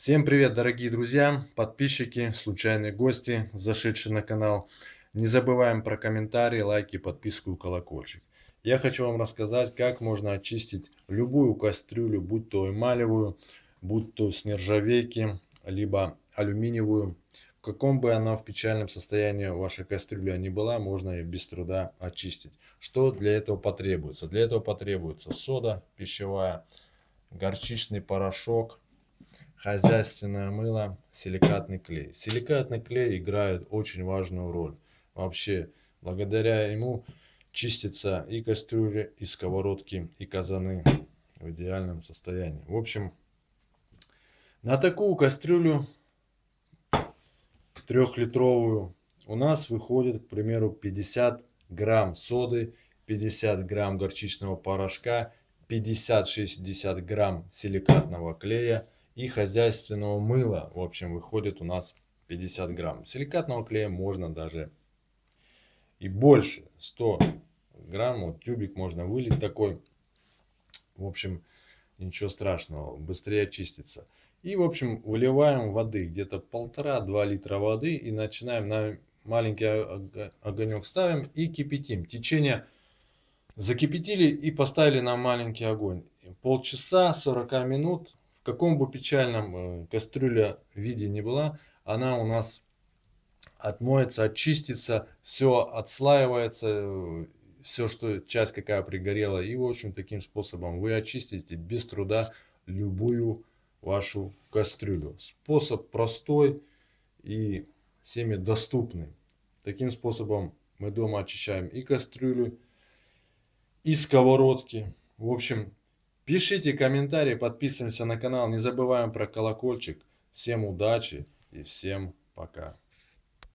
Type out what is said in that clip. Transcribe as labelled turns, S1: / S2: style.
S1: Всем привет, дорогие друзья, подписчики, случайные гости, зашедшие на канал. Не забываем про комментарии, лайки, подписку и колокольчик. Я хочу вам рассказать, как можно очистить любую кастрюлю, будь то эмалевую, будь то с нержавейки, либо алюминиевую. В каком бы она в печальном состоянии ваша кастрюля ни была, можно ее без труда очистить. Что для этого потребуется? Для этого потребуется сода пищевая, горчичный порошок, хозяйственное мыло, силикатный клей. Силикатный клей играет очень важную роль. Вообще, благодаря ему чистятся и кастрюли, и сковородки, и казаны в идеальном состоянии. В общем, на такую кастрюлю трехлитровую у нас выходит, к примеру, 50 грамм соды, 50 грамм горчичного порошка, 50-60 грамм силикатного клея – и хозяйственного мыла. В общем, выходит у нас 50 грамм. Силикатного клея можно даже и больше. 100 грамм, вот тюбик можно вылить такой. В общем, ничего страшного, быстрее очистится. И, в общем, выливаем воды, где-то полтора-два литра воды и начинаем на маленький огонек ставим и кипятим. Течение закипятили и поставили на маленький огонь. Полчаса, 40 минут каком бы печальном э, кастрюля виде не была, она у нас отмоется, очистится, все отслаивается, э, все, что часть какая пригорела. И, в общем, таким способом вы очистите без труда любую вашу кастрюлю. Способ простой и всеми доступный. Таким способом мы дома очищаем и кастрюлю, и сковородки. В общем, Пишите комментарии, подписываемся на канал, не забываем про колокольчик. Всем удачи и всем пока.